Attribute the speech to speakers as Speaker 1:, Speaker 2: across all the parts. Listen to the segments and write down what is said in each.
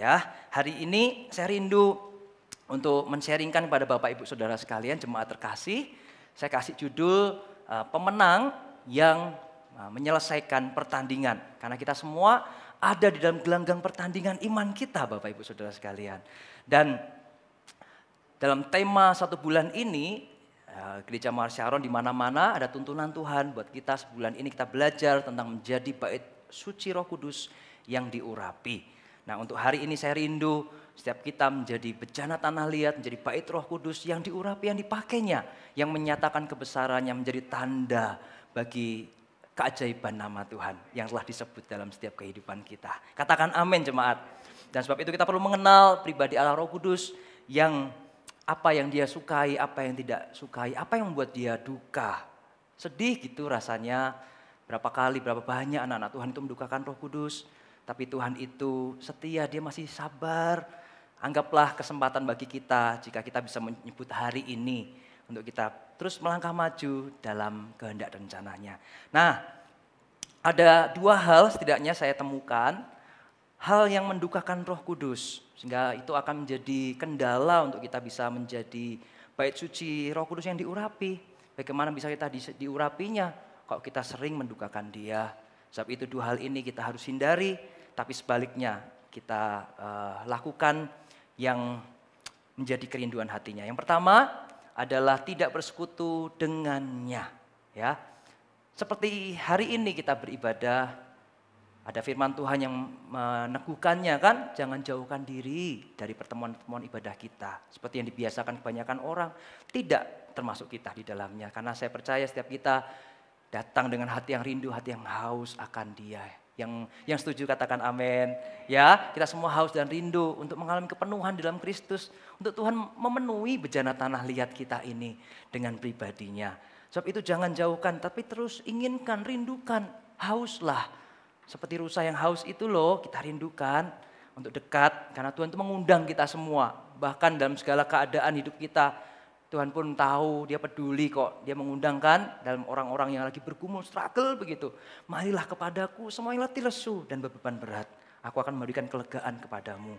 Speaker 1: Ya, hari ini saya rindu untuk mensharingkan kepada Bapak Ibu Saudara sekalian jemaat terkasih. Saya kasih judul uh, pemenang yang uh, menyelesaikan pertandingan. Karena kita semua ada di dalam gelanggang pertandingan iman kita Bapak Ibu Saudara sekalian. Dan dalam tema satu bulan ini eh, Gereja Marsyaron di mana-mana ada tuntunan Tuhan buat kita sebulan ini kita belajar tentang menjadi bait suci Roh Kudus yang diurapi. Nah untuk hari ini saya rindu setiap kita menjadi bejana tanah liat, menjadi bait roh kudus yang diurapi, yang dipakainya, yang menyatakan kebesarannya menjadi tanda bagi keajaiban nama Tuhan yang telah disebut dalam setiap kehidupan kita. Katakan amin jemaat. Dan sebab itu kita perlu mengenal pribadi Allah Roh Kudus yang apa yang dia sukai, apa yang tidak sukai, apa yang membuat dia duka. Sedih gitu rasanya berapa kali, berapa banyak anak-anak Tuhan itu mendukakan Roh Kudus tapi Tuhan itu setia, dia masih sabar. Anggaplah kesempatan bagi kita jika kita bisa menyebut hari ini untuk kita terus melangkah maju dalam kehendak dan rencananya. Nah, ada dua hal setidaknya saya temukan, hal yang mendukakan roh kudus. Sehingga itu akan menjadi kendala untuk kita bisa menjadi bait suci roh kudus yang diurapi. Bagaimana bisa kita diurapinya Kok kita sering mendukakan dia. Sebab itu dua hal ini kita harus hindari tapi sebaliknya kita uh, lakukan yang menjadi kerinduan hatinya. Yang pertama adalah tidak bersekutu dengannya, ya. Seperti hari ini kita beribadah, ada firman Tuhan yang meneguhkannya kan, jangan jauhkan diri dari pertemuan-pertemuan ibadah kita. Seperti yang dibiasakan kebanyakan orang, tidak termasuk kita di dalamnya. Karena saya percaya setiap kita datang dengan hati yang rindu, hati yang haus akan dia yang yang setuju katakan amin. Ya, kita semua haus dan rindu untuk mengalami kepenuhan dalam Kristus, untuk Tuhan memenuhi bejana tanah liat kita ini dengan pribadinya. Sebab itu jangan jauhkan, tapi terus inginkan, rindukan, hauslah. Seperti rusa yang haus itu loh, kita rindukan untuk dekat karena Tuhan itu mengundang kita semua. Bahkan dalam segala keadaan hidup kita, Tuhan pun tahu, dia peduli kok. Dia mengundangkan dalam orang-orang yang lagi bergumul, struggle begitu. Marilah kepadaku, semua semuanya letih lesu dan berbeban berat. Aku akan memberikan kelegaan kepadamu.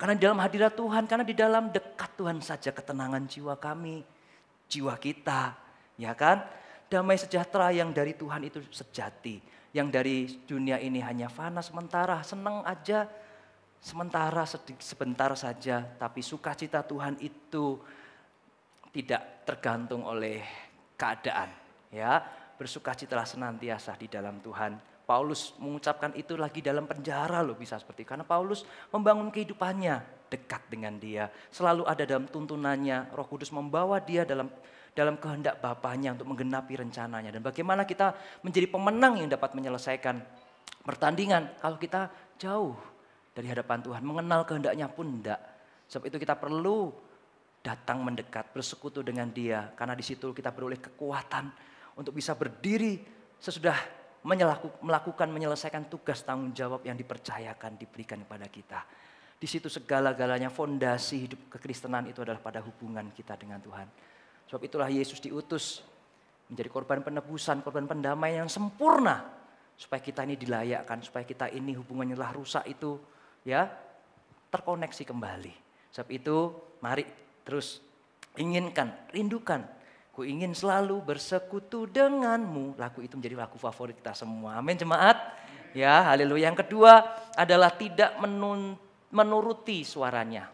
Speaker 1: Karena di dalam hadirat Tuhan, karena di dalam dekat Tuhan saja ketenangan jiwa kami, jiwa kita, ya kan? Damai sejahtera yang dari Tuhan itu sejati. Yang dari dunia ini hanya fana sementara, senang aja sementara sebentar saja. Tapi sukacita Tuhan itu tidak tergantung oleh keadaan ya bersukacitalah senantiasa di dalam Tuhan Paulus mengucapkan itu lagi dalam penjara loh bisa seperti karena Paulus membangun kehidupannya dekat dengan dia selalu ada dalam tuntunannya Roh Kudus membawa dia dalam dalam kehendak Bapaknya untuk menggenapi rencananya dan bagaimana kita menjadi pemenang yang dapat menyelesaikan pertandingan kalau kita jauh dari hadapan Tuhan mengenal kehendaknya pun tidak. sebab itu kita perlu datang mendekat, bersekutu dengan dia. Karena di situ kita beroleh kekuatan untuk bisa berdiri sesudah melakukan, menyelesaikan tugas tanggung jawab yang dipercayakan, diberikan kepada kita. Di situ segala-galanya fondasi hidup kekristenan itu adalah pada hubungan kita dengan Tuhan. Sebab itulah Yesus diutus menjadi korban penebusan, korban pendamaian yang sempurna supaya kita ini dilayakkan, supaya kita ini hubungannya lah rusak itu ya terkoneksi kembali. Sebab itu mari Terus inginkan, rindukan. Ku ingin selalu bersekutu denganmu. Laku itu menjadi laku favorit kita semua. Amin jemaat. Ya, haleluya. Yang kedua adalah tidak menun, menuruti suaranya.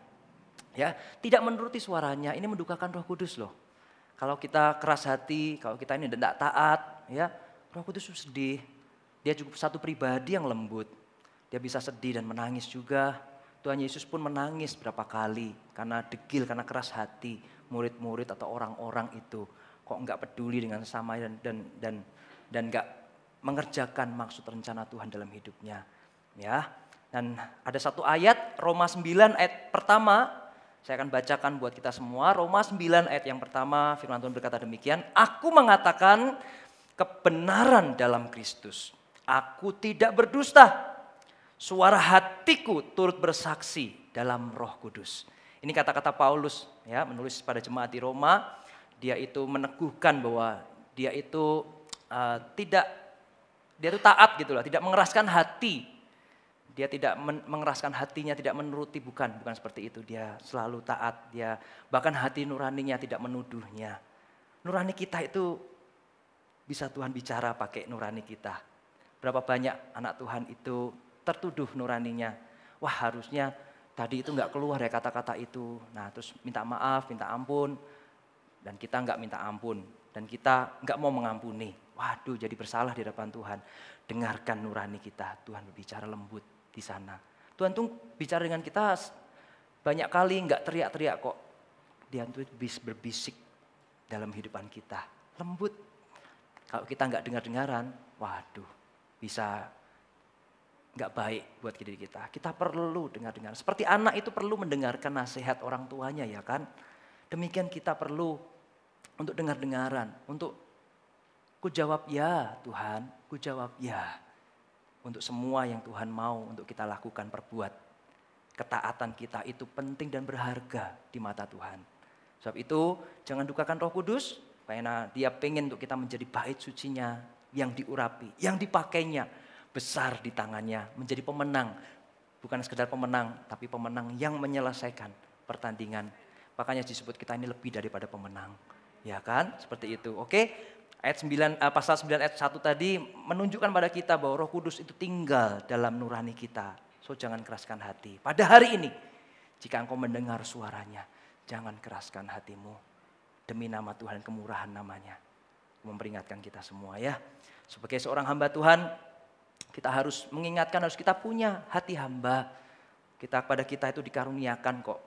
Speaker 1: Ya, tidak menuruti suaranya ini mendukakan Roh Kudus loh. Kalau kita keras hati, kalau kita ini tidak taat, ya, Roh Kudus sedih. Dia cukup satu pribadi yang lembut. Dia bisa sedih dan menangis juga. Tuhan Yesus pun menangis berapa kali karena degil, karena keras hati murid-murid atau orang-orang itu kok nggak peduli dengan sama dan dan dan dan nggak mengerjakan maksud rencana Tuhan dalam hidupnya. Ya. Dan ada satu ayat Roma 9 ayat pertama saya akan bacakan buat kita semua Roma 9 ayat yang pertama firman Tuhan berkata demikian, aku mengatakan kebenaran dalam Kristus. Aku tidak berdusta. Suara hatiku turut bersaksi dalam Roh Kudus. Ini kata-kata Paulus ya menulis pada jemaat di Roma, dia itu meneguhkan bahwa dia itu uh, tidak dia itu taat gitu lah, tidak mengeraskan hati. Dia tidak men mengeraskan hatinya, tidak menuruti bukan, bukan seperti itu. Dia selalu taat, dia bahkan hati nuraninya tidak menuduhnya. Nurani kita itu bisa Tuhan bicara pakai nurani kita. Berapa banyak anak Tuhan itu tertuduh nuraninya. Wah harusnya tadi itu nggak keluar ya kata-kata itu. Nah terus minta maaf, minta ampun. Dan kita nggak minta ampun. Dan kita nggak mau mengampuni. Waduh jadi bersalah di depan Tuhan. Dengarkan nurani kita. Tuhan berbicara lembut di sana. Tuhan tuh bicara dengan kita banyak kali nggak teriak-teriak kok. Dia tuh bis berbisik dalam hidupan kita. Lembut. Kalau kita nggak dengar-dengaran, waduh bisa nggak baik buat diri kita. Kita perlu dengar-dengar. Seperti anak itu perlu mendengarkan nasihat orang tuanya ya kan. Demikian kita perlu untuk dengar-dengaran, untuk ku jawab ya Tuhan, ku jawab ya untuk semua yang Tuhan mau untuk kita lakukan perbuat. Ketaatan kita itu penting dan berharga di mata Tuhan. Sebab itu jangan dukakan roh kudus, karena dia pengen untuk kita menjadi bait sucinya yang diurapi, yang dipakainya, besar di tangannya, menjadi pemenang. Bukan sekedar pemenang, tapi pemenang yang menyelesaikan pertandingan. Makanya disebut kita ini lebih daripada pemenang. Ya kan? Seperti itu. Oke. Ayat 9 eh, pasal 9 ayat 1 tadi menunjukkan pada kita bahwa Roh Kudus itu tinggal dalam nurani kita. So jangan keraskan hati. Pada hari ini jika engkau mendengar suaranya, jangan keraskan hatimu. Demi nama Tuhan kemurahan namanya. Memperingatkan kita semua ya. Sebagai seorang hamba Tuhan, kita harus mengingatkan, harus kita punya hati hamba. Kita kepada kita itu dikaruniakan kok.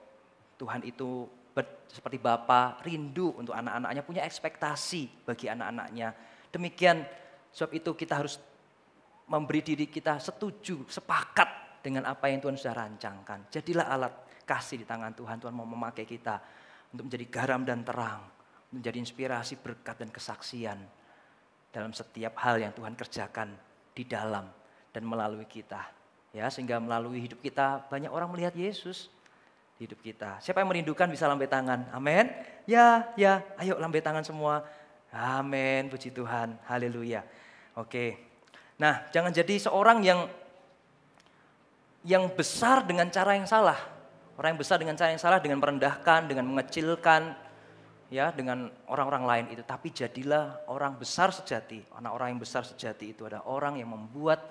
Speaker 1: Tuhan itu ber, seperti Bapa rindu untuk anak-anaknya, punya ekspektasi bagi anak-anaknya. Demikian sebab itu kita harus memberi diri kita setuju, sepakat dengan apa yang Tuhan sudah rancangkan. Jadilah alat kasih di tangan Tuhan. Tuhan mau memakai kita untuk menjadi garam dan terang, menjadi inspirasi berkat dan kesaksian dalam setiap hal yang Tuhan kerjakan di dalam dan melalui kita. Ya, sehingga melalui hidup kita banyak orang melihat Yesus hidup kita. Siapa yang merindukan bisa lambai tangan? Amin. Ya, ya. Ayo lambai tangan semua. Amin. Puji Tuhan. Haleluya. Oke. Nah, jangan jadi seorang yang yang besar dengan cara yang salah. Orang yang besar dengan cara yang salah dengan merendahkan, dengan mengecilkan, ya dengan orang-orang lain itu, tapi jadilah orang besar sejati. Orang-orang yang besar sejati itu ada orang yang membuat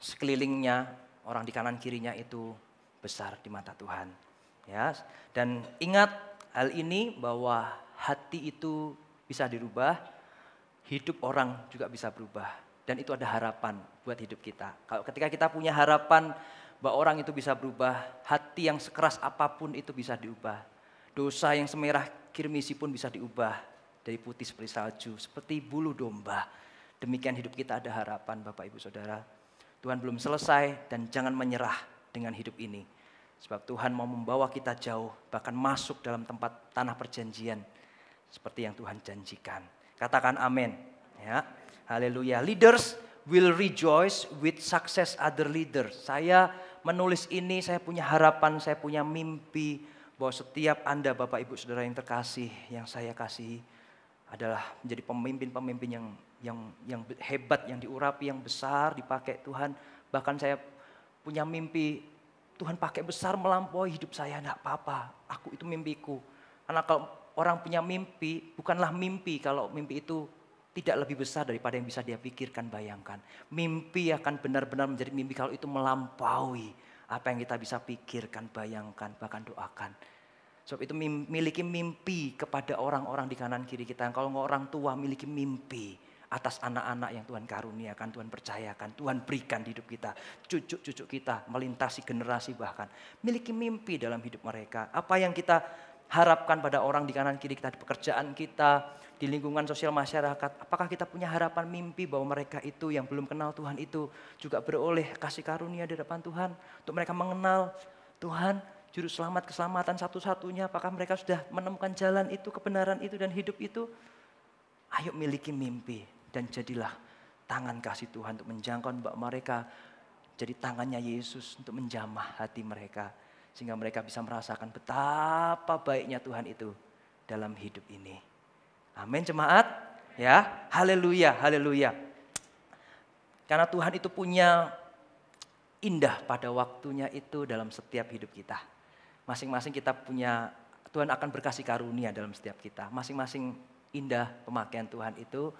Speaker 1: sekelilingnya, orang di kanan kirinya itu besar di mata Tuhan. Ya, dan ingat hal ini bahwa hati itu bisa dirubah, hidup orang juga bisa berubah. Dan itu ada harapan buat hidup kita. Kalau ketika kita punya harapan bahwa orang itu bisa berubah, hati yang sekeras apapun itu bisa diubah. Dosa yang semerah kirmisi pun bisa diubah dari putih seperti salju, seperti bulu domba. Demikian hidup kita ada harapan Bapak Ibu Saudara. Tuhan belum selesai dan jangan menyerah dengan hidup ini. Sebab Tuhan mau membawa kita jauh, bahkan masuk dalam tempat tanah perjanjian. Seperti yang Tuhan janjikan. Katakan amin. Ya. Haleluya. Leaders will rejoice with success other leaders. Saya menulis ini, saya punya harapan, saya punya mimpi, bahwa setiap Anda Bapak Ibu Saudara yang terkasih, yang saya kasih adalah menjadi pemimpin-pemimpin yang yang yang hebat, yang diurapi, yang besar dipakai Tuhan. Bahkan saya punya mimpi Tuhan pakai besar melampaui hidup saya, enggak apa-apa. Aku itu mimpiku. Karena kalau orang punya mimpi, bukanlah mimpi kalau mimpi itu tidak lebih besar daripada yang bisa dia pikirkan, bayangkan. Mimpi akan benar-benar menjadi mimpi kalau itu melampaui apa yang kita bisa pikirkan, bayangkan, bahkan doakan. Sebab itu memiliki mimpi kepada orang-orang di kanan kiri kita. Kalau orang tua memiliki mimpi atas anak-anak yang Tuhan karuniakan, Tuhan percayakan, Tuhan berikan di hidup kita. Cucu-cucu kita melintasi generasi bahkan. Miliki mimpi dalam hidup mereka. Apa yang kita harapkan pada orang di kanan kiri kita, di pekerjaan kita, di lingkungan sosial masyarakat, apakah kita punya harapan mimpi bahwa mereka itu yang belum kenal Tuhan itu juga beroleh kasih karunia di depan Tuhan untuk mereka mengenal Tuhan juru selamat keselamatan satu-satunya apakah mereka sudah menemukan jalan itu kebenaran itu dan hidup itu ayo miliki mimpi dan jadilah tangan kasih Tuhan untuk menjangkau mbak mereka jadi tangannya Yesus untuk menjamah hati mereka sehingga mereka bisa merasakan betapa baiknya Tuhan itu dalam hidup ini. Amin jemaat. Ya, haleluya, haleluya. Karena Tuhan itu punya indah pada waktunya itu dalam setiap hidup kita. Masing-masing kita punya Tuhan akan berkasih karunia dalam setiap kita. Masing-masing indah pemakaian Tuhan itu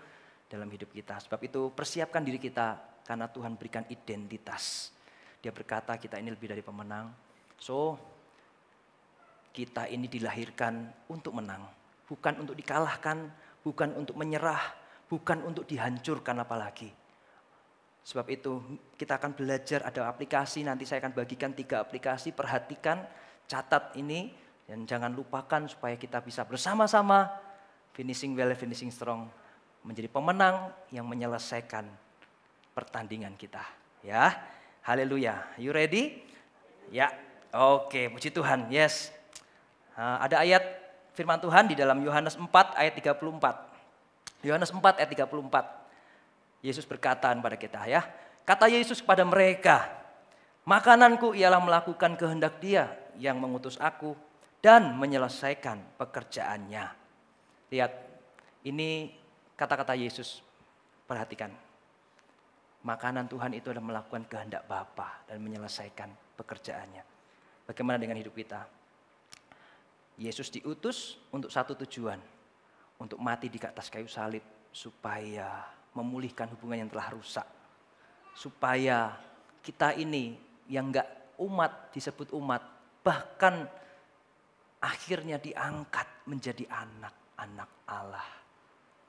Speaker 1: dalam hidup kita. Sebab itu persiapkan diri kita karena Tuhan berikan identitas. Dia berkata kita ini lebih dari pemenang. So, kita ini dilahirkan untuk menang bukan untuk dikalahkan, bukan untuk menyerah, bukan untuk dihancurkan apalagi. Sebab itu kita akan belajar ada aplikasi, nanti saya akan bagikan tiga aplikasi, perhatikan, catat ini, dan jangan lupakan supaya kita bisa bersama-sama finishing well, finishing strong, menjadi pemenang yang menyelesaikan pertandingan kita. Ya, haleluya. You ready? Ya, oke, puji Tuhan, yes. Uh, ada ayat firman Tuhan di dalam Yohanes 4 ayat 34. Yohanes 4 ayat 34. Yesus berkata kepada kita ya. Kata Yesus kepada mereka, makananku ialah melakukan kehendak dia yang mengutus aku dan menyelesaikan pekerjaannya. Lihat, ini kata-kata Yesus. Perhatikan. Makanan Tuhan itu adalah melakukan kehendak Bapa dan menyelesaikan pekerjaannya. Bagaimana dengan hidup kita? Yesus diutus untuk satu tujuan, untuk mati di atas kayu salib supaya memulihkan hubungan yang telah rusak. Supaya kita ini yang enggak umat disebut umat, bahkan akhirnya diangkat menjadi anak-anak Allah.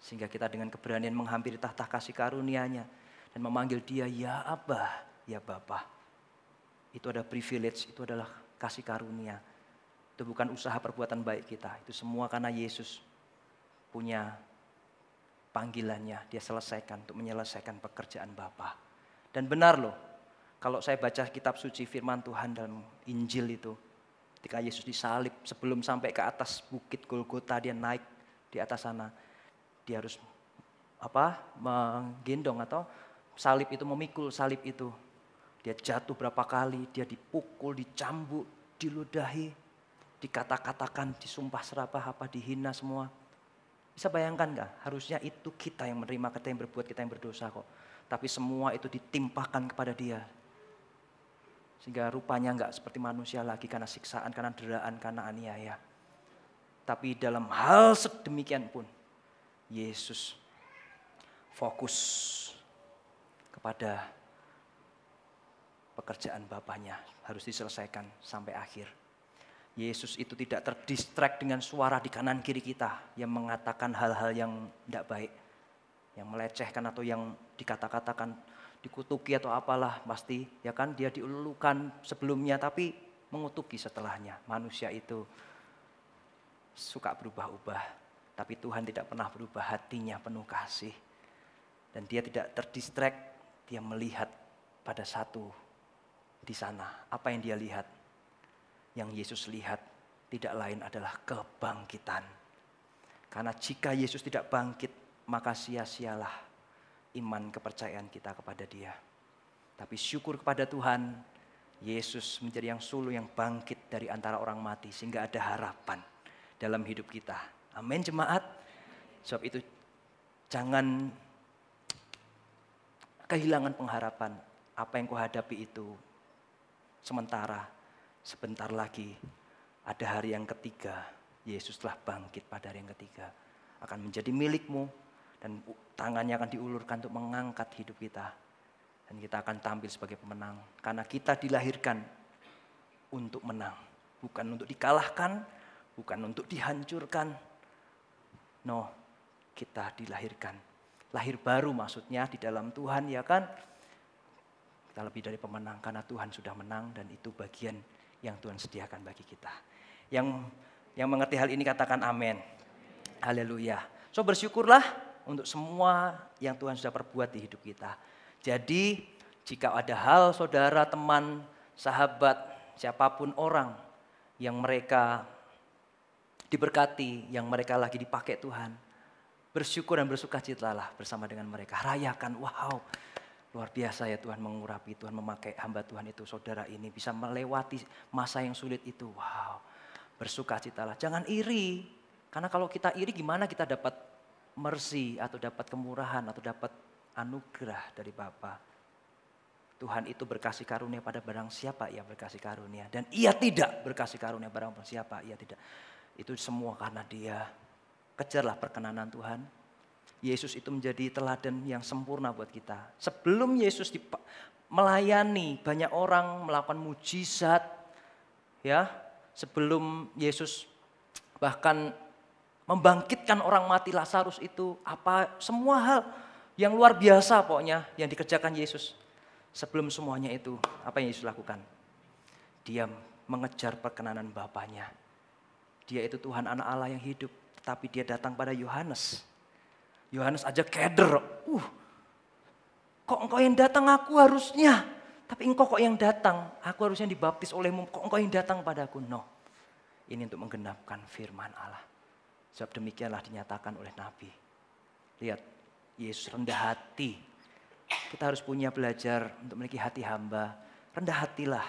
Speaker 1: Sehingga kita dengan keberanian menghampiri tahta kasih karunia-Nya dan memanggil Dia ya Abah, ya Bapa. Itu ada privilege, itu adalah kasih karunia itu bukan usaha perbuatan baik kita. Itu semua karena Yesus punya panggilannya. Dia selesaikan untuk menyelesaikan pekerjaan Bapa. Dan benar loh, kalau saya baca kitab suci firman Tuhan dalam Injil itu, ketika Yesus disalib sebelum sampai ke atas bukit Golgota dia naik di atas sana. Dia harus apa? menggendong atau salib itu memikul salib itu. Dia jatuh berapa kali, dia dipukul, dicambuk, diludahi, dikata-katakan, disumpah serapah apa, dihina semua. Bisa bayangkan nggak? Harusnya itu kita yang menerima, kita yang berbuat, kita yang berdosa kok. Tapi semua itu ditimpahkan kepada dia. Sehingga rupanya nggak seperti manusia lagi karena siksaan, karena deraan, karena aniaya. Tapi dalam hal sedemikian pun, Yesus fokus kepada pekerjaan Bapaknya harus diselesaikan sampai akhir. Yesus itu tidak terdistract dengan suara di kanan kiri kita yang mengatakan hal-hal yang tidak baik, yang melecehkan atau yang dikata-katakan, dikutuki atau apalah pasti, ya kan dia diululukan sebelumnya tapi mengutuki setelahnya. Manusia itu suka berubah-ubah, tapi Tuhan tidak pernah berubah hatinya penuh kasih. Dan dia tidak terdistract, dia melihat pada satu di sana, apa yang dia lihat yang Yesus lihat tidak lain adalah kebangkitan. Karena jika Yesus tidak bangkit, maka sia-sialah iman kepercayaan kita kepada Dia. Tapi syukur kepada Tuhan, Yesus menjadi yang sulu yang bangkit dari antara orang mati sehingga ada harapan dalam hidup kita. Amin jemaat. Sebab itu jangan kehilangan pengharapan. Apa yang kuhadapi itu sementara sebentar lagi ada hari yang ketiga, Yesus telah bangkit pada hari yang ketiga. Akan menjadi milikmu dan tangannya akan diulurkan untuk mengangkat hidup kita. Dan kita akan tampil sebagai pemenang. Karena kita dilahirkan untuk menang. Bukan untuk dikalahkan, bukan untuk dihancurkan. No, kita dilahirkan. Lahir baru maksudnya di dalam Tuhan ya kan. Kita lebih dari pemenang karena Tuhan sudah menang dan itu bagian yang Tuhan sediakan bagi kita. Yang yang mengerti hal ini katakan amin. Haleluya. So bersyukurlah untuk semua yang Tuhan sudah perbuat di hidup kita. Jadi jika ada hal saudara, teman, sahabat, siapapun orang yang mereka diberkati, yang mereka lagi dipakai Tuhan, bersyukur dan bersukacitalah bersama dengan mereka. Rayakan, wow, Luar biasa ya Tuhan mengurapi, Tuhan memakai hamba Tuhan itu, saudara ini bisa melewati masa yang sulit itu. Wow, bersukacitalah. Jangan iri, karena kalau kita iri gimana kita dapat mercy atau dapat kemurahan atau dapat anugerah dari Bapa. Tuhan itu berkasih karunia pada barang siapa ia berkasih karunia. Dan ia tidak berkasih karunia barang siapa ia tidak. Itu semua karena dia. Kejarlah perkenanan Tuhan, Yesus itu menjadi teladan yang sempurna buat kita. Sebelum Yesus melayani banyak orang melakukan mujizat ya, sebelum Yesus bahkan membangkitkan orang mati Lazarus itu apa semua hal yang luar biasa pokoknya yang dikerjakan Yesus. Sebelum semuanya itu apa yang Yesus lakukan? Dia mengejar perkenanan Bapaknya. Dia itu Tuhan anak Allah yang hidup, Tapi dia datang pada Yohanes Yohanes aja keder. Uh, kok engkau yang datang aku harusnya. Tapi engkau kok yang datang, aku harusnya dibaptis olehmu. Kok engkau yang datang padaku? No. Ini untuk menggenapkan firman Allah. Sebab demikianlah dinyatakan oleh Nabi. Lihat, Yesus rendah hati. Kita harus punya belajar untuk memiliki hati hamba. Rendah hatilah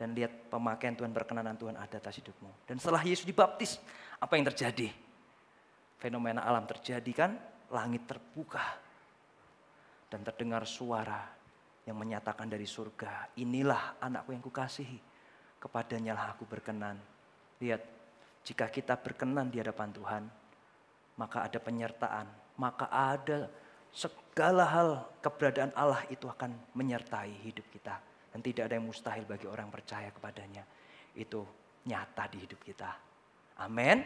Speaker 1: dan lihat pemakaian Tuhan perkenanan Tuhan ada atas hidupmu. Dan setelah Yesus dibaptis, apa yang terjadi? Fenomena alam terjadi kan? langit terbuka dan terdengar suara yang menyatakan dari surga, inilah anakku yang kukasihi, kepadanya lah aku berkenan. Lihat, jika kita berkenan di hadapan Tuhan, maka ada penyertaan, maka ada segala hal keberadaan Allah itu akan menyertai hidup kita. Dan tidak ada yang mustahil bagi orang percaya kepadanya. Itu nyata di hidup kita. Amin.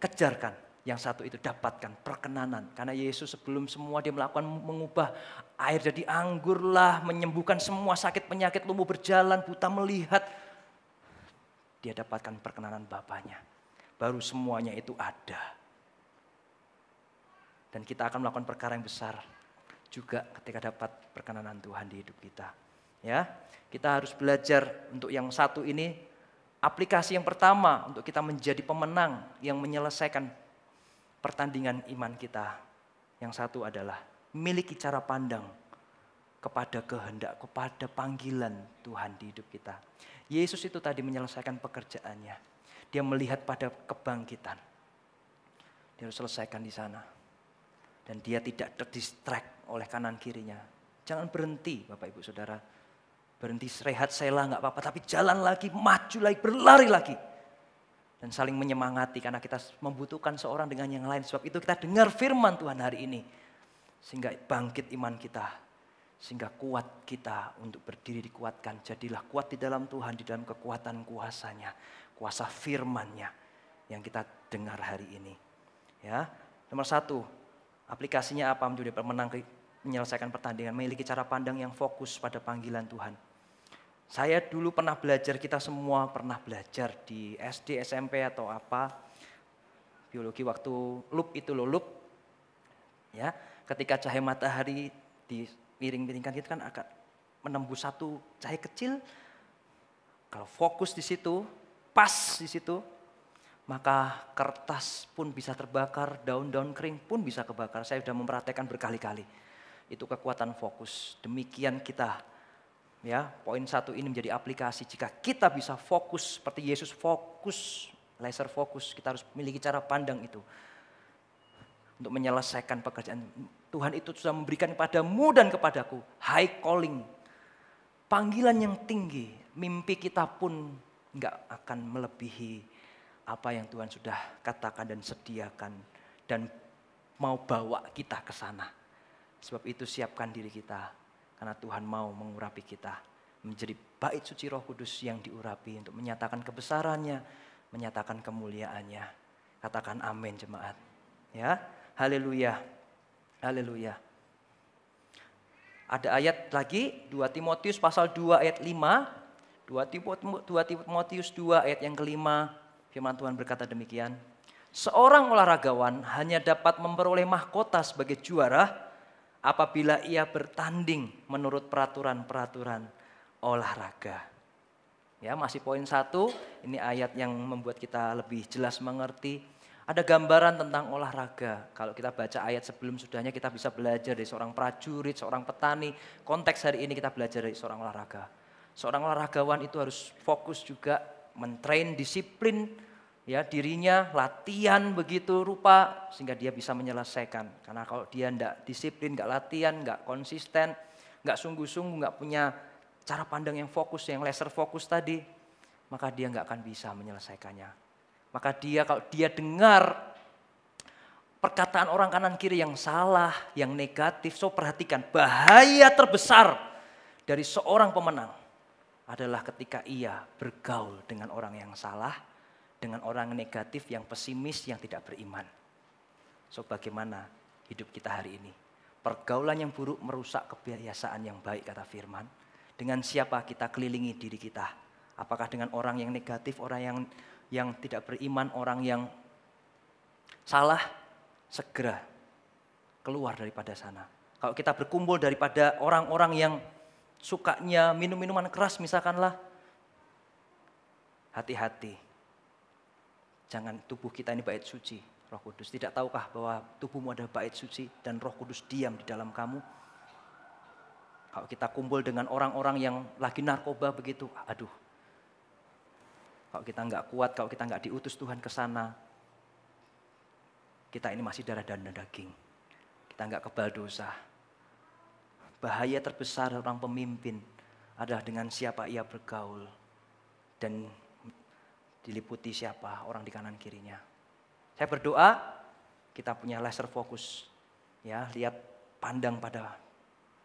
Speaker 1: Kejarkan yang satu itu dapatkan perkenanan. Karena Yesus sebelum semua dia melakukan mengubah air jadi anggur lah, menyembuhkan semua sakit penyakit, lumpuh berjalan, buta melihat. Dia dapatkan perkenanan Bapaknya. Baru semuanya itu ada. Dan kita akan melakukan perkara yang besar juga ketika dapat perkenanan Tuhan di hidup kita. Ya, kita harus belajar untuk yang satu ini aplikasi yang pertama untuk kita menjadi pemenang yang menyelesaikan pertandingan iman kita. Yang satu adalah miliki cara pandang kepada kehendak, kepada panggilan Tuhan di hidup kita. Yesus itu tadi menyelesaikan pekerjaannya. Dia melihat pada kebangkitan. Dia harus selesaikan di sana. Dan dia tidak terdistract oleh kanan kirinya. Jangan berhenti Bapak Ibu Saudara. Berhenti rehat selah nggak apa-apa. Tapi jalan lagi, maju lagi, berlari lagi dan saling menyemangati karena kita membutuhkan seorang dengan yang lain. Sebab itu kita dengar firman Tuhan hari ini sehingga bangkit iman kita, sehingga kuat kita untuk berdiri dikuatkan. Jadilah kuat di dalam Tuhan, di dalam kekuatan kuasanya, kuasa firmannya yang kita dengar hari ini. Ya, nomor satu, aplikasinya apa menjadi pemenang menyelesaikan pertandingan, memiliki cara pandang yang fokus pada panggilan Tuhan saya dulu pernah belajar, kita semua pernah belajar di SD, SMP atau apa. Biologi waktu loop itu loh, loop. Ya, ketika cahaya matahari di miring miringkan itu kan akan menembus satu cahaya kecil. Kalau fokus di situ, pas di situ, maka kertas pun bisa terbakar, daun-daun kering pun bisa kebakar. Saya sudah mempraktekkan berkali-kali. Itu kekuatan fokus. Demikian kita Ya, poin satu ini menjadi aplikasi jika kita bisa fokus seperti Yesus fokus, laser fokus, kita harus memiliki cara pandang itu untuk menyelesaikan pekerjaan Tuhan itu sudah memberikan kepadamu dan kepadaku high calling, panggilan yang tinggi, mimpi kita pun nggak akan melebihi apa yang Tuhan sudah katakan dan sediakan dan mau bawa kita ke sana. Sebab itu siapkan diri kita karena Tuhan mau mengurapi kita menjadi bait suci Roh Kudus yang diurapi untuk menyatakan kebesarannya, menyatakan kemuliaannya. Katakan amin jemaat. Ya. Haleluya. Haleluya. Ada ayat lagi 2 Timotius pasal 2 ayat 5. 2 Timotius 2 ayat yang kelima firman Tuhan berkata demikian. Seorang olahragawan hanya dapat memperoleh mahkota sebagai juara apabila ia bertanding menurut peraturan-peraturan olahraga. Ya, masih poin satu, ini ayat yang membuat kita lebih jelas mengerti. Ada gambaran tentang olahraga. Kalau kita baca ayat sebelum sudahnya kita bisa belajar dari seorang prajurit, seorang petani. Konteks hari ini kita belajar dari seorang olahraga. Seorang olahragawan itu harus fokus juga mentrain disiplin ya dirinya latihan begitu rupa sehingga dia bisa menyelesaikan. Karena kalau dia tidak disiplin, nggak latihan, nggak konsisten, nggak sungguh-sungguh, nggak punya cara pandang yang fokus, yang laser fokus tadi, maka dia nggak akan bisa menyelesaikannya. Maka dia kalau dia dengar perkataan orang kanan kiri yang salah, yang negatif, so perhatikan bahaya terbesar dari seorang pemenang adalah ketika ia bergaul dengan orang yang salah dengan orang negatif yang pesimis, yang tidak beriman. So bagaimana hidup kita hari ini? Pergaulan yang buruk merusak kebiasaan yang baik kata firman. Dengan siapa kita kelilingi diri kita? Apakah dengan orang yang negatif, orang yang yang tidak beriman, orang yang salah? Segera keluar daripada sana. Kalau kita berkumpul daripada orang-orang yang sukanya minum-minuman keras misalkanlah, hati-hati Jangan tubuh kita ini bait suci, Roh Kudus. Tidak tahukah bahwa tubuhmu adalah bait suci dan Roh Kudus diam di dalam kamu? Kalau kita kumpul dengan orang-orang yang lagi narkoba begitu, aduh. Kalau kita nggak kuat, kalau kita nggak diutus Tuhan ke sana, kita ini masih darah dan daging. Kita nggak kebal dosa. Bahaya terbesar orang pemimpin adalah dengan siapa ia bergaul. Dan diliputi siapa orang di kanan kirinya. Saya berdoa kita punya laser fokus. Ya, lihat pandang pada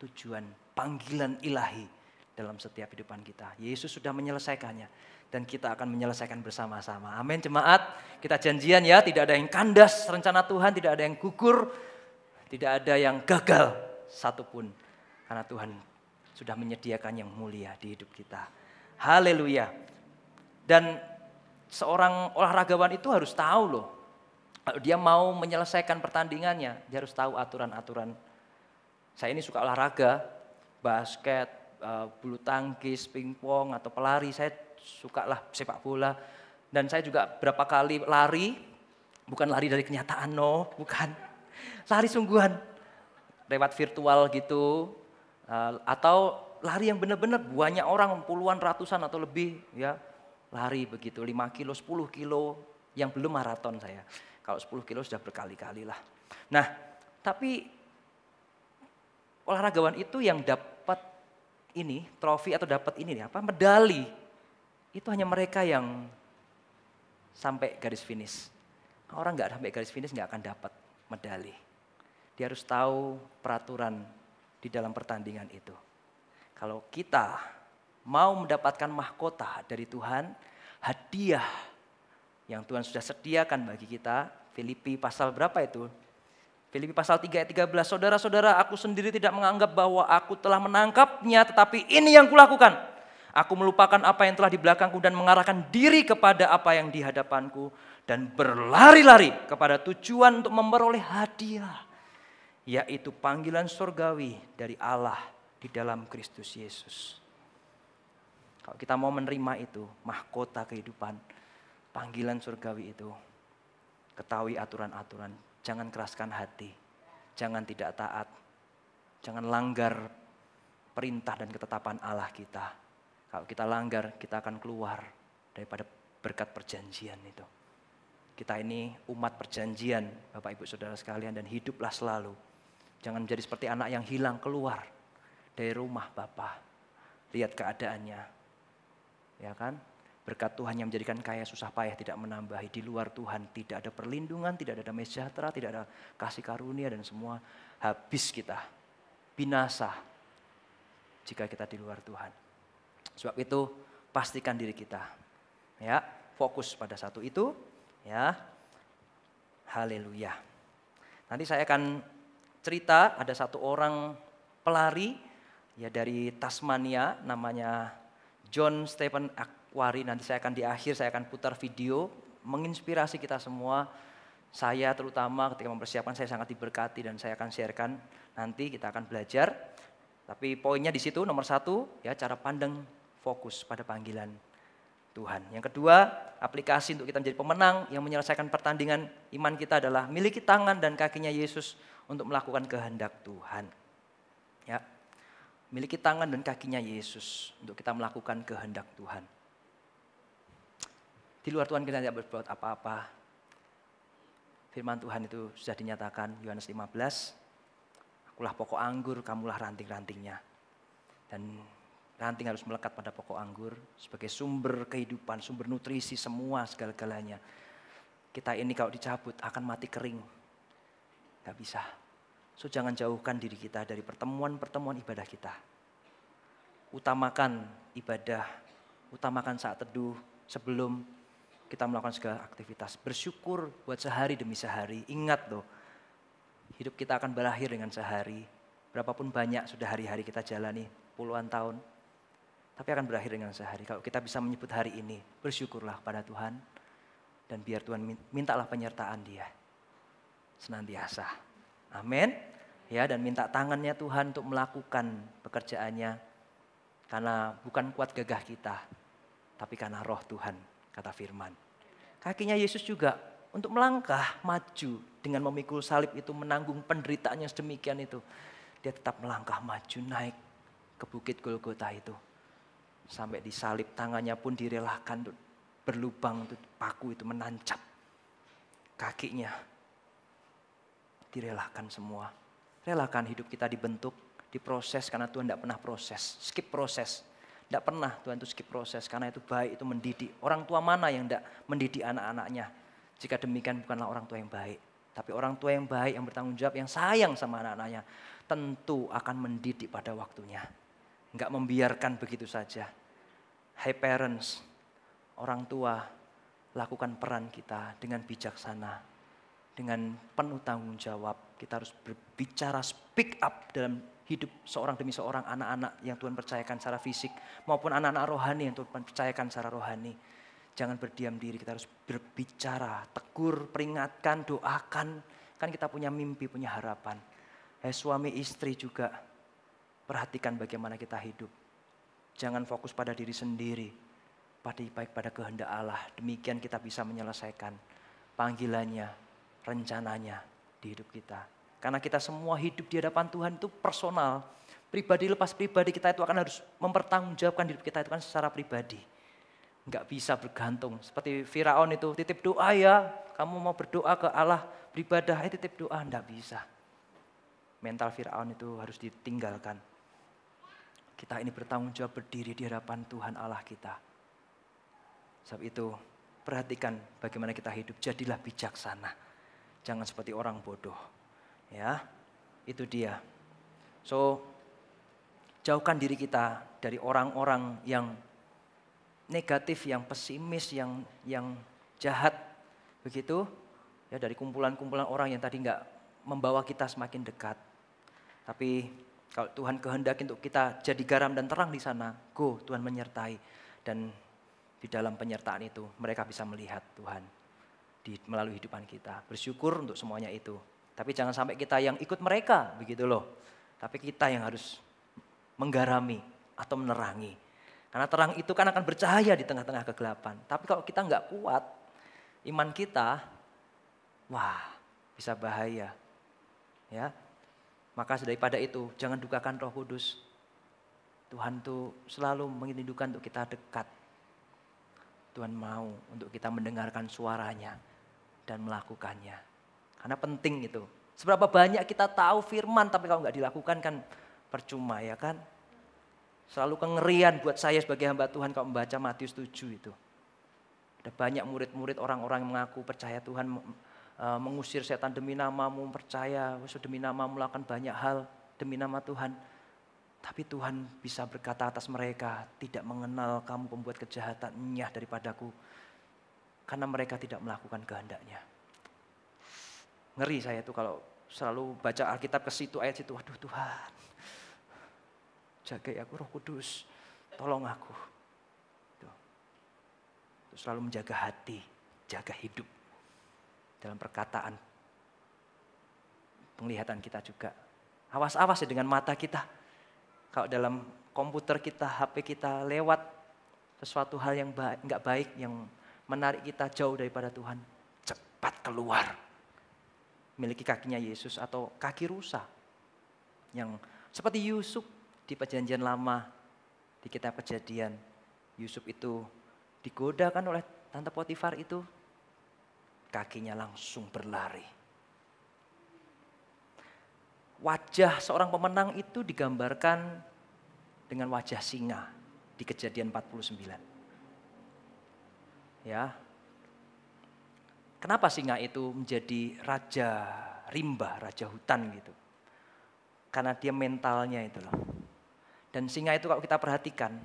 Speaker 1: tujuan panggilan ilahi dalam setiap kehidupan kita. Yesus sudah menyelesaikannya dan kita akan menyelesaikan bersama-sama. Amin jemaat. Kita janjian ya, tidak ada yang kandas rencana Tuhan, tidak ada yang gugur, tidak ada yang gagal satupun karena Tuhan sudah menyediakan yang mulia di hidup kita. Haleluya. Dan seorang olahragawan itu harus tahu loh. Kalau Dia mau menyelesaikan pertandingannya, dia harus tahu aturan-aturan. Saya ini suka olahraga, basket, eh, bulu tangkis, pingpong atau pelari. Saya suka lah sepak bola. Dan saya juga berapa kali lari, bukan lari dari kenyataan, no, bukan. Lari sungguhan, lewat virtual gitu, eh, atau lari yang benar-benar banyak orang, puluhan, ratusan atau lebih ya lari begitu 5 kilo, 10 kilo yang belum maraton saya. Kalau 10 kilo sudah berkali-kali lah. Nah, tapi olahragawan itu yang dapat ini, trofi atau dapat ini apa medali. Itu hanya mereka yang sampai garis finish. Orang nggak sampai garis finish nggak akan dapat medali. Dia harus tahu peraturan di dalam pertandingan itu. Kalau kita mau mendapatkan mahkota dari Tuhan, hadiah yang Tuhan sudah sediakan bagi kita. Filipi pasal berapa itu? Filipi pasal 3 ayat 13, saudara-saudara aku sendiri tidak menganggap bahwa aku telah menangkapnya tetapi ini yang kulakukan. Aku melupakan apa yang telah di belakangku dan mengarahkan diri kepada apa yang di hadapanku dan berlari-lari kepada tujuan untuk memperoleh hadiah yaitu panggilan surgawi dari Allah di dalam Kristus Yesus. Kalau kita mau menerima itu, mahkota kehidupan, panggilan surgawi itu, ketahui aturan-aturan, jangan keraskan hati, jangan tidak taat, jangan langgar perintah dan ketetapan Allah kita. Kalau kita langgar, kita akan keluar daripada berkat perjanjian itu. Kita ini umat perjanjian, Bapak Ibu Saudara sekalian, dan hiduplah selalu. Jangan menjadi seperti anak yang hilang keluar dari rumah Bapak. Lihat keadaannya, Ya kan? Berkat Tuhan yang menjadikan kaya susah payah tidak menambahi. Di luar Tuhan tidak ada perlindungan, tidak ada damai sejahtera, tidak ada kasih karunia dan semua habis kita. Binasa jika kita di luar Tuhan. Sebab itu pastikan diri kita ya fokus pada satu itu ya. Haleluya. Nanti saya akan cerita ada satu orang pelari ya dari Tasmania namanya John Stephen Aquari nanti saya akan di akhir saya akan putar video menginspirasi kita semua. Saya terutama ketika mempersiapkan saya sangat diberkati dan saya akan sharekan nanti kita akan belajar. Tapi poinnya di situ nomor satu ya cara pandang fokus pada panggilan Tuhan. Yang kedua aplikasi untuk kita menjadi pemenang yang menyelesaikan pertandingan iman kita adalah miliki tangan dan kakinya Yesus untuk melakukan kehendak Tuhan. Ya, Miliki tangan dan kakinya Yesus untuk kita melakukan kehendak Tuhan. Di luar Tuhan kita tidak berbuat apa-apa. Firman Tuhan itu sudah dinyatakan Yohanes 15. Akulah pokok anggur, kamulah ranting-rantingnya. Dan ranting harus melekat pada pokok anggur sebagai sumber kehidupan, sumber nutrisi semua segala-galanya. Kita ini kalau dicabut akan mati kering. Gak bisa. So jangan jauhkan diri kita dari pertemuan-pertemuan ibadah kita. Utamakan ibadah, utamakan saat teduh sebelum kita melakukan segala aktivitas. Bersyukur buat sehari demi sehari. Ingat loh, hidup kita akan berakhir dengan sehari. Berapapun banyak sudah hari-hari kita jalani, puluhan tahun. Tapi akan berakhir dengan sehari. Kalau kita bisa menyebut hari ini, bersyukurlah pada Tuhan. Dan biar Tuhan mintalah penyertaan dia. Senantiasa. Amin. Ya, dan minta tangannya Tuhan untuk melakukan pekerjaannya. Karena bukan kuat gagah kita, tapi karena roh Tuhan, kata firman. Kakinya Yesus juga untuk melangkah maju dengan memikul salib itu menanggung penderitaannya sedemikian itu. Dia tetap melangkah maju naik ke bukit Golgota itu. Sampai di salib tangannya pun direlakan berlubang itu paku itu menancap kakinya direlakan semua. Relakan hidup kita dibentuk, diproses karena Tuhan tidak pernah proses. Skip proses. Tidak pernah Tuhan itu skip proses karena itu baik, itu mendidik. Orang tua mana yang tidak mendidik anak-anaknya? Jika demikian bukanlah orang tua yang baik. Tapi orang tua yang baik, yang bertanggung jawab, yang sayang sama anak-anaknya. Tentu akan mendidik pada waktunya. Enggak membiarkan begitu saja. Hai hey parents, orang tua, lakukan peran kita dengan bijaksana, dengan penuh tanggung jawab. Kita harus berbicara, speak up dalam hidup seorang demi seorang anak-anak yang Tuhan percayakan secara fisik maupun anak-anak rohani yang Tuhan percayakan secara rohani. Jangan berdiam diri, kita harus berbicara, tegur, peringatkan, doakan. Kan kita punya mimpi, punya harapan. eh suami istri juga, perhatikan bagaimana kita hidup. Jangan fokus pada diri sendiri, pada baik pada kehendak Allah. Demikian kita bisa menyelesaikan panggilannya rencananya di hidup kita. Karena kita semua hidup di hadapan Tuhan itu personal. Pribadi lepas pribadi kita itu akan harus mempertanggungjawabkan hidup kita itu kan secara pribadi. Enggak bisa bergantung. Seperti Firaun itu titip doa ya. Kamu mau berdoa ke Allah beribadah, eh titip doa. Enggak bisa. Mental Firaun itu harus ditinggalkan. Kita ini bertanggung jawab berdiri di hadapan Tuhan Allah kita. Sebab itu perhatikan bagaimana kita hidup. Jadilah bijaksana Jangan seperti orang bodoh. Ya. Itu dia. So jauhkan diri kita dari orang-orang yang negatif, yang pesimis, yang yang jahat begitu ya dari kumpulan-kumpulan orang yang tadi nggak membawa kita semakin dekat. Tapi kalau Tuhan kehendaki untuk kita jadi garam dan terang di sana, go Tuhan menyertai dan di dalam penyertaan itu mereka bisa melihat Tuhan di, melalui hidupan kita. Bersyukur untuk semuanya itu. Tapi jangan sampai kita yang ikut mereka begitu loh. Tapi kita yang harus menggarami atau menerangi. Karena terang itu kan akan bercahaya di tengah-tengah kegelapan. Tapi kalau kita nggak kuat, iman kita, wah bisa bahaya. Ya, maka daripada itu jangan dukakan Roh Kudus. Tuhan tuh selalu mengindukan untuk kita dekat. Tuhan mau untuk kita mendengarkan suaranya dan melakukannya. Karena penting itu. Seberapa banyak kita tahu firman tapi kalau nggak dilakukan kan percuma ya kan. Selalu kengerian buat saya sebagai hamba Tuhan kalau membaca Matius 7 itu. Ada banyak murid-murid orang-orang yang mengaku percaya Tuhan e, mengusir setan demi namamu, percaya demi namamu melakukan banyak hal demi nama Tuhan. Tapi Tuhan bisa berkata atas mereka, tidak mengenal kamu pembuat kejahatan nyah daripadaku karena mereka tidak melakukan kehendaknya. Ngeri saya itu kalau selalu baca Alkitab ke situ ayat situ, waduh Tuhan, ya aku Roh Kudus, tolong aku. Itu selalu menjaga hati, jaga hidup dalam perkataan, penglihatan kita juga. Awas-awas ya dengan mata kita. Kalau dalam komputer kita, HP kita lewat sesuatu hal yang nggak baik, yang menarik kita jauh daripada Tuhan. Cepat keluar. Miliki kakinya Yesus atau kaki rusa. Yang seperti Yusuf di perjanjian lama, di kitab kejadian. Yusuf itu digoda kan oleh Tante Potifar itu. Kakinya langsung berlari. Wajah seorang pemenang itu digambarkan dengan wajah singa di kejadian 49 ya. Kenapa singa itu menjadi raja rimba, raja hutan gitu? Karena dia mentalnya itu loh. Dan singa itu kalau kita perhatikan,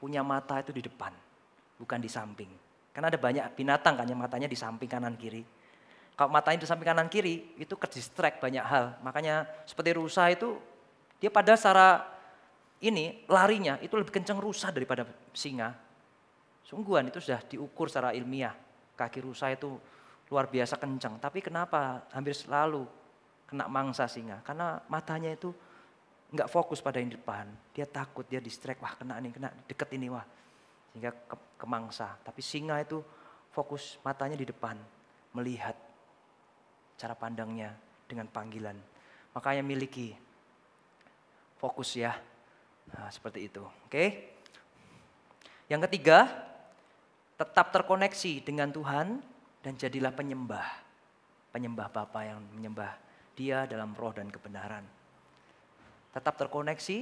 Speaker 1: punya mata itu di depan, bukan di samping. Karena ada banyak binatang kan yang matanya di samping kanan kiri. Kalau matanya di samping kanan kiri itu terdistract banyak hal. Makanya seperti rusa itu dia pada secara ini larinya itu lebih kencang rusa daripada singa Sungguhan itu sudah diukur secara ilmiah. Kaki rusa itu luar biasa kencang. Tapi kenapa hampir selalu kena mangsa singa? Karena matanya itu nggak fokus pada yang di depan. Dia takut, dia distrek. wah kena ini kena deket ini, wah. Sehingga ke, mangsa Tapi singa itu fokus matanya di depan, melihat cara pandangnya dengan panggilan. Makanya miliki fokus ya, nah, seperti itu. Oke. Okay? Yang ketiga, tetap terkoneksi dengan Tuhan dan jadilah penyembah. Penyembah Bapa yang menyembah dia dalam roh dan kebenaran. Tetap terkoneksi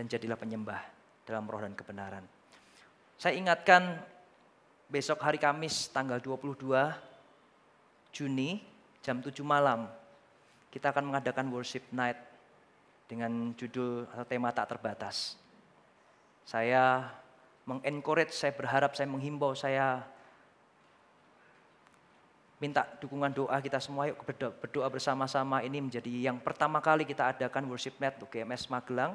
Speaker 1: dan jadilah penyembah dalam roh dan kebenaran. Saya ingatkan besok hari Kamis tanggal 22 Juni jam 7 malam kita akan mengadakan worship night dengan judul atau tema tak terbatas. Saya mengencourage, saya berharap, saya menghimbau, saya minta dukungan doa kita semua yuk berdoa, bersama-sama ini menjadi yang pertama kali kita adakan worship night untuk GMS Magelang.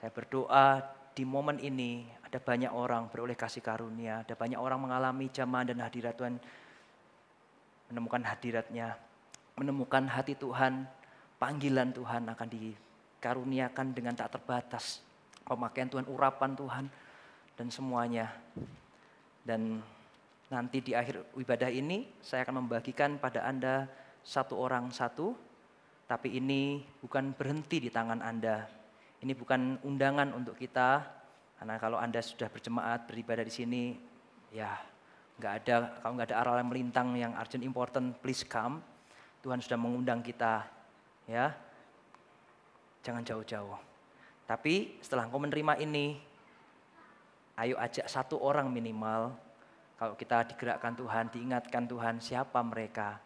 Speaker 1: Saya berdoa di momen ini ada banyak orang beroleh kasih karunia, ada banyak orang mengalami zaman dan hadirat Tuhan, menemukan hadiratnya, menemukan hati Tuhan, panggilan Tuhan akan dikaruniakan dengan tak terbatas, pemakaian Tuhan, urapan Tuhan, dan semuanya. Dan nanti di akhir ibadah ini saya akan membagikan pada Anda satu orang satu, tapi ini bukan berhenti di tangan Anda. Ini bukan undangan untuk kita, karena kalau Anda sudah berjemaat, beribadah di sini, ya nggak ada, kalau nggak ada aral yang melintang yang urgent important, please come. Tuhan sudah mengundang kita, ya. Jangan jauh-jauh. Tapi setelah engkau menerima ini, Ayo ajak satu orang minimal. Kalau kita digerakkan Tuhan, diingatkan Tuhan siapa mereka.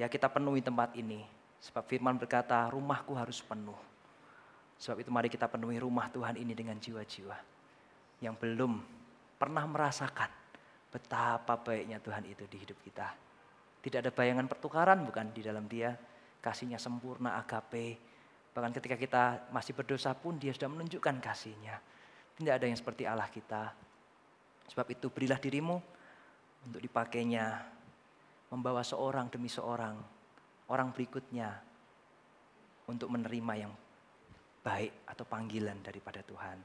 Speaker 1: Ya kita penuhi tempat ini. Sebab firman berkata rumahku harus penuh. Sebab itu mari kita penuhi rumah Tuhan ini dengan jiwa-jiwa. Yang belum pernah merasakan betapa baiknya Tuhan itu di hidup kita. Tidak ada bayangan pertukaran bukan di dalam dia. Kasihnya sempurna agape. Bahkan ketika kita masih berdosa pun dia sudah menunjukkan kasihnya. Tidak ada yang seperti Allah kita. Sebab itu berilah dirimu untuk dipakainya. Membawa seorang demi seorang. Orang berikutnya. Untuk menerima yang baik atau panggilan daripada Tuhan.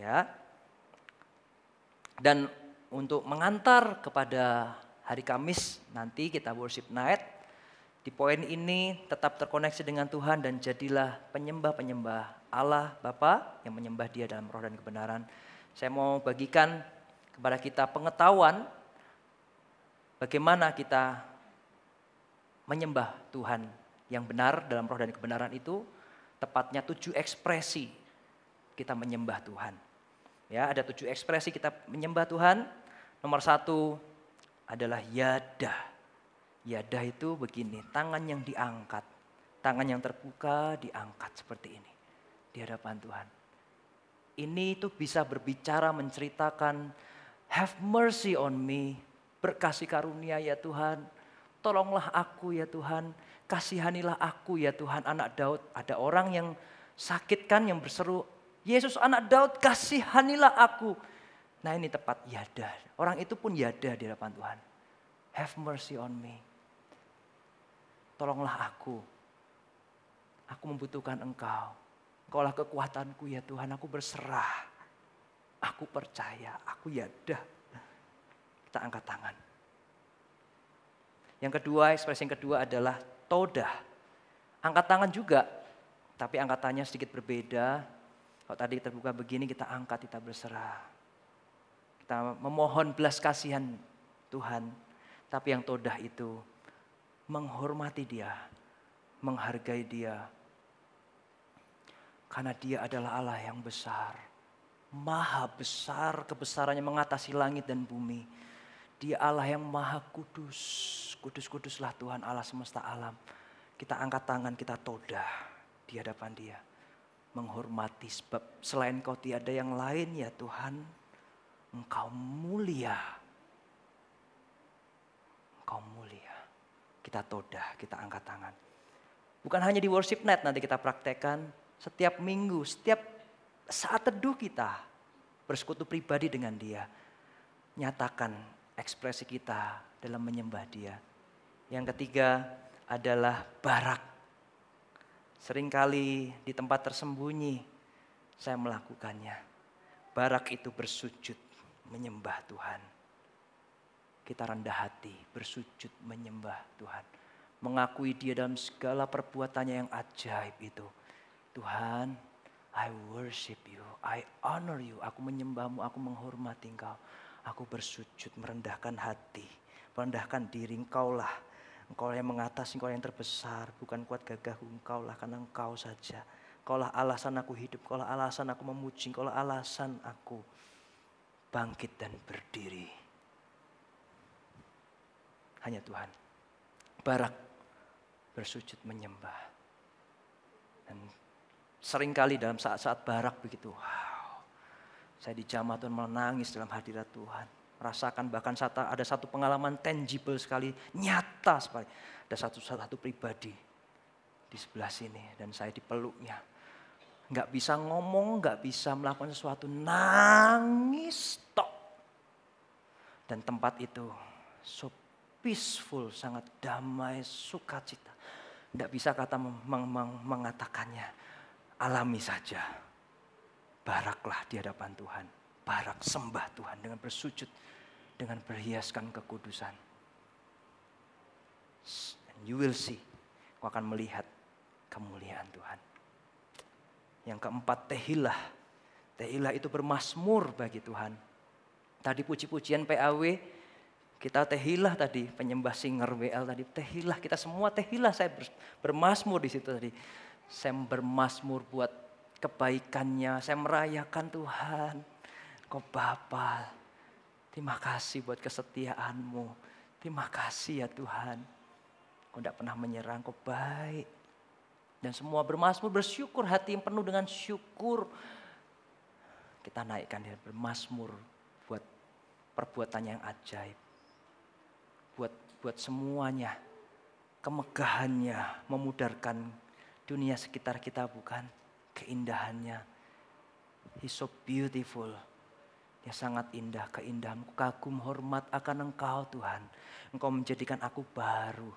Speaker 1: Ya. Dan untuk mengantar kepada hari Kamis nanti kita worship night. Di poin ini tetap terkoneksi dengan Tuhan dan jadilah penyembah-penyembah Allah Bapa yang menyembah dia dalam roh dan kebenaran. Saya mau bagikan kepada kita pengetahuan bagaimana kita menyembah Tuhan yang benar dalam roh dan kebenaran itu tepatnya tujuh ekspresi kita menyembah Tuhan. Ya, ada tujuh ekspresi kita menyembah Tuhan. Nomor satu adalah yada. Yada itu begini, tangan yang diangkat, tangan yang terbuka diangkat seperti ini di hadapan Tuhan. Ini itu bisa berbicara menceritakan have mercy on me, berkasih karunia ya Tuhan. Tolonglah aku ya Tuhan, kasihanilah aku ya Tuhan anak Daud. Ada orang yang sakit kan yang berseru, Yesus anak Daud kasihanilah aku. Nah ini tepat yada. Orang itu pun yada di hadapan Tuhan. Have mercy on me. Tolonglah aku. Aku membutuhkan engkau. Kaulah kekuatanku ya Tuhan, aku berserah. Aku percaya, aku yada. Kita angkat tangan. Yang kedua, ekspresi yang kedua adalah todah. Angkat tangan juga, tapi angkatannya sedikit berbeda. Kalau tadi terbuka begini, kita angkat, kita berserah. Kita memohon belas kasihan Tuhan. Tapi yang todah itu menghormati dia, menghargai dia, karena dia adalah Allah yang besar. Maha besar kebesarannya mengatasi langit dan bumi. Dia Allah yang maha kudus. Kudus-kuduslah Tuhan Allah semesta alam. Kita angkat tangan, kita todah di hadapan dia. Menghormati sebab selain kau tiada yang lain ya Tuhan. Engkau mulia. Engkau mulia. Kita todah, kita angkat tangan. Bukan hanya di worship night nanti kita praktekkan, setiap minggu, setiap saat teduh kita bersekutu pribadi dengan dia. Nyatakan ekspresi kita dalam menyembah dia. Yang ketiga adalah barak. Seringkali di tempat tersembunyi saya melakukannya. Barak itu bersujud menyembah Tuhan. Kita rendah hati, bersujud menyembah Tuhan. Mengakui dia dalam segala perbuatannya yang ajaib itu Tuhan, I worship you, I honor you, aku menyembahmu, aku menghormati engkau. Aku bersujud merendahkan hati, merendahkan diri engkaulah. Engkau yang mengatasi, engkau yang terbesar, bukan kuat gagah Engkau lah, karena engkau saja. Engkaulah alasan aku hidup, lah alasan aku memuji, lah alasan aku bangkit dan berdiri. Hanya Tuhan. Barak bersujud menyembah. Dan seringkali dalam saat-saat barak begitu. Wow, saya dijamah Tuhan menangis dalam hadirat Tuhan. merasakan bahkan saat ada satu pengalaman tangible sekali, nyata sekali. Ada satu satu pribadi di sebelah sini dan saya dipeluknya. Nggak bisa ngomong, nggak bisa melakukan sesuatu, nangis tok. Dan tempat itu so peaceful, sangat damai, sukacita. nggak bisa kata meng meng mengatakannya alami saja. Baraklah di hadapan Tuhan. Barak sembah Tuhan dengan bersujud, dengan berhiaskan kekudusan. And you will see, kau akan melihat kemuliaan Tuhan. Yang keempat, tehilah. Tehilah itu bermasmur bagi Tuhan. Tadi puji-pujian PAW, kita tehilah tadi, penyembah singer WL tadi, tehilah, kita semua tehilah, saya bermasmur di situ tadi saya bermasmur buat kebaikannya. Saya merayakan Tuhan. Kau Bapa, terima kasih buat kesetiaanmu. Terima kasih ya Tuhan. Kau tidak pernah menyerang, kau baik. Dan semua bermasmur bersyukur, hati yang penuh dengan syukur. Kita naikkan dia bermasmur buat perbuatan yang ajaib. Buat buat semuanya, kemegahannya memudarkan dunia sekitar kita bukan keindahannya. He's so beautiful. Dia sangat indah keindahanku Kagum hormat akan engkau Tuhan. Engkau menjadikan aku baru.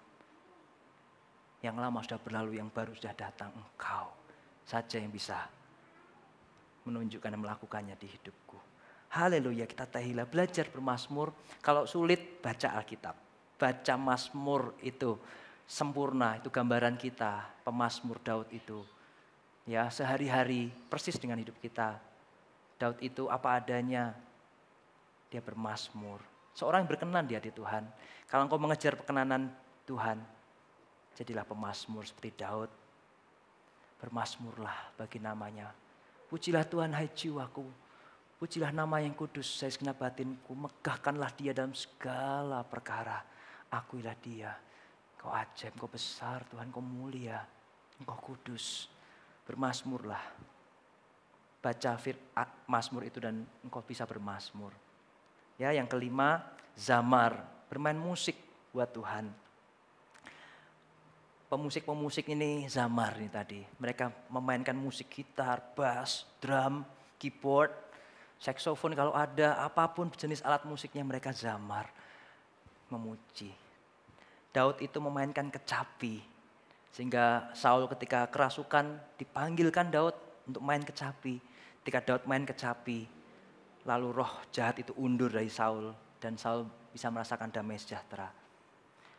Speaker 1: Yang lama sudah berlalu, yang baru sudah datang. Engkau saja yang bisa menunjukkan dan melakukannya di hidupku. Haleluya, kita tahilah belajar bermasmur. Kalau sulit baca Alkitab. Baca masmur itu sempurna. Itu gambaran kita, pemazmur Daud itu. Ya, sehari-hari persis dengan hidup kita. Daud itu apa adanya. Dia bermazmur. Seorang yang berkenan di hati Tuhan. Kalau engkau mengejar perkenanan Tuhan, jadilah pemazmur seperti Daud. Bermazmurlah bagi namanya. Pujilah Tuhan hai jiwaku. Pujilah nama yang kudus, saya segenap batinku, megahkanlah dia dalam segala perkara. Akuilah dia. Kau ajaib, kau besar Tuhan, kau mulia, kau kudus. Bermasmurlah. Baca fir masmur itu dan engkau bisa bermasmur. Ya, yang kelima, zamar, bermain musik buat Tuhan. Pemusik-pemusik ini zamar nih tadi. Mereka memainkan musik gitar, bass, drum, keyboard, saksofon kalau ada, apapun jenis alat musiknya mereka zamar, memuji. Daud itu memainkan kecapi. Sehingga Saul ketika kerasukan dipanggilkan Daud untuk main kecapi. Ketika Daud main kecapi, lalu roh jahat itu undur dari Saul. Dan Saul bisa merasakan damai sejahtera.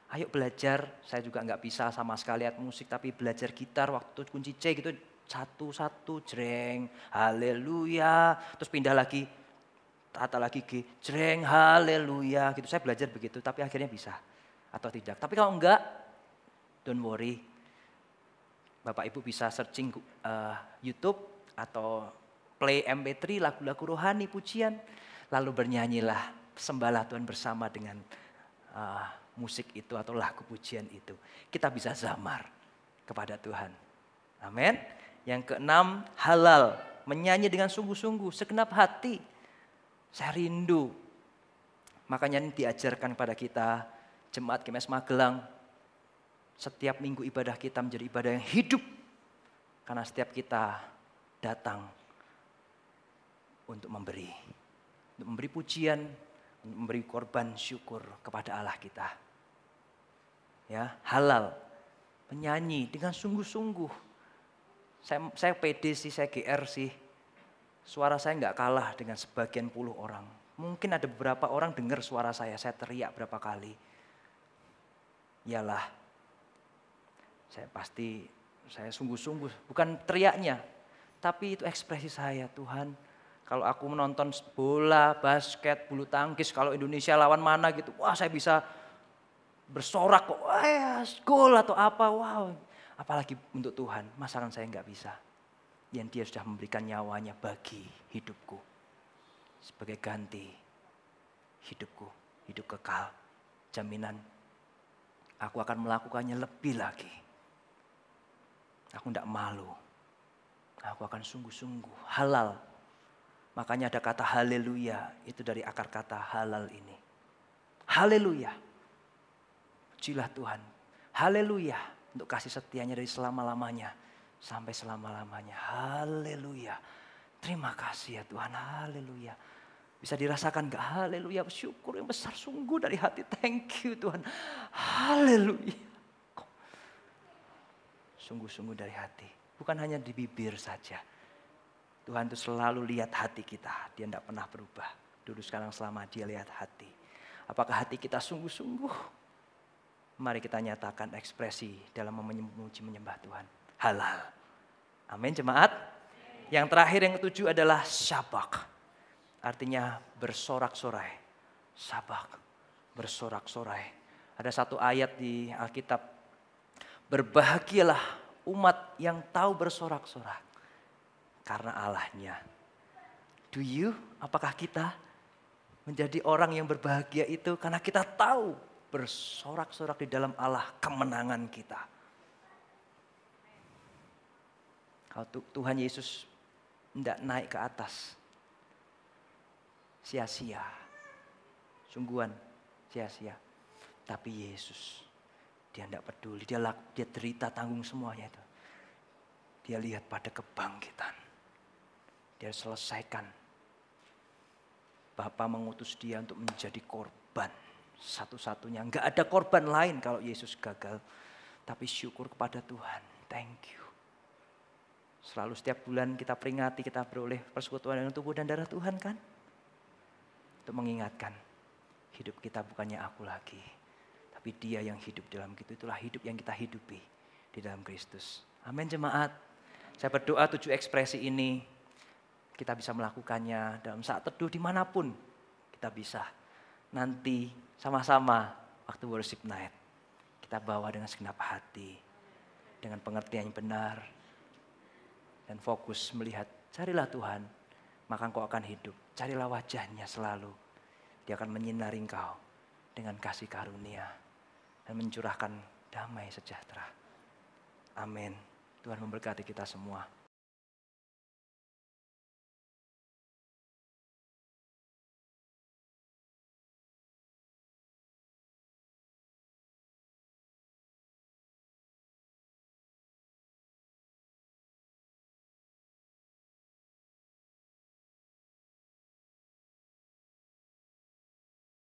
Speaker 1: Ayo belajar, saya juga nggak bisa sama sekali lihat musik, tapi belajar gitar waktu kunci C gitu satu-satu jreng, haleluya, terus pindah lagi, tata lagi G, jreng, haleluya, gitu. Saya belajar begitu, tapi akhirnya bisa atau tidak. Tapi kalau enggak, don't worry. Bapak Ibu bisa searching uh, YouTube atau play MP3 lagu-lagu rohani pujian, lalu bernyanyilah sembahlah Tuhan bersama dengan uh, musik itu atau lagu pujian itu. Kita bisa zamar kepada Tuhan. Amin. Yang keenam, halal, menyanyi dengan sungguh-sungguh, segenap hati. Saya rindu. Makanya ini diajarkan pada kita jemaat Kemes Magelang, setiap minggu ibadah kita menjadi ibadah yang hidup. Karena setiap kita datang untuk memberi. Untuk memberi pujian, untuk memberi korban syukur kepada Allah kita. Ya, halal. Menyanyi dengan sungguh-sungguh. Saya, saya pede sih, saya GR sih. Suara saya nggak kalah dengan sebagian puluh orang. Mungkin ada beberapa orang dengar suara saya, saya teriak berapa kali ialah saya pasti saya sungguh-sungguh bukan teriaknya tapi itu ekspresi saya Tuhan kalau aku menonton bola, basket, bulu tangkis, kalau Indonesia lawan mana gitu, wah saya bisa bersorak kok, wah ya, gol atau apa, wow. Apalagi untuk Tuhan, masakan saya nggak bisa. Yang dia sudah memberikan nyawanya bagi hidupku. Sebagai ganti hidupku, hidup kekal, jaminan Aku akan melakukannya lebih lagi. Aku tidak malu. Aku akan sungguh-sungguh halal. Makanya ada kata haleluya. Itu dari akar kata halal ini. Haleluya. Pujilah Tuhan. Haleluya. Untuk kasih setianya dari selama-lamanya. Sampai selama-lamanya. Haleluya. Terima kasih ya Tuhan. Haleluya. Bisa dirasakan gak? Haleluya, syukur yang besar sungguh dari hati. Thank you Tuhan. Haleluya. Sungguh-sungguh dari hati. Bukan hanya di bibir saja. Tuhan itu selalu lihat hati kita. Dia tidak pernah berubah. Dulu sekarang selama dia lihat hati. Apakah hati kita sungguh-sungguh? Mari kita nyatakan ekspresi dalam memuji menyembah Tuhan. Halal. Amin jemaat. Yang terakhir yang ketujuh adalah syabak. Artinya bersorak-sorai. Sabak, bersorak-sorai. Ada satu ayat di Alkitab. Berbahagialah umat yang tahu bersorak sorak Karena Allahnya. Do you? Apakah kita menjadi orang yang berbahagia itu karena kita tahu bersorak-sorak di dalam Allah kemenangan kita. Kalau Tuhan Yesus tidak naik ke atas, sia-sia. Sungguhan sia-sia. Tapi Yesus, dia tidak peduli, dia laku, dia derita tanggung semuanya itu. Dia lihat pada kebangkitan. Dia selesaikan. Bapa mengutus dia untuk menjadi korban satu-satunya. Enggak ada korban lain kalau Yesus gagal. Tapi syukur kepada Tuhan. Thank you. Selalu setiap bulan kita peringati, kita beroleh persekutuan dengan tubuh dan darah Tuhan kan? untuk mengingatkan hidup kita bukannya aku lagi, tapi Dia yang hidup dalam kita itulah hidup yang kita hidupi di dalam Kristus. Amin jemaat. Saya berdoa tujuh ekspresi ini kita bisa melakukannya dalam saat teduh dimanapun kita bisa. Nanti sama-sama waktu worship night kita bawa dengan segenap hati, dengan pengertian yang benar, dan fokus melihat carilah Tuhan, maka engkau akan hidup. Carilah wajahnya selalu. Dia akan menyinari engkau dengan kasih karunia. Dan mencurahkan damai sejahtera. Amin. Tuhan memberkati kita semua.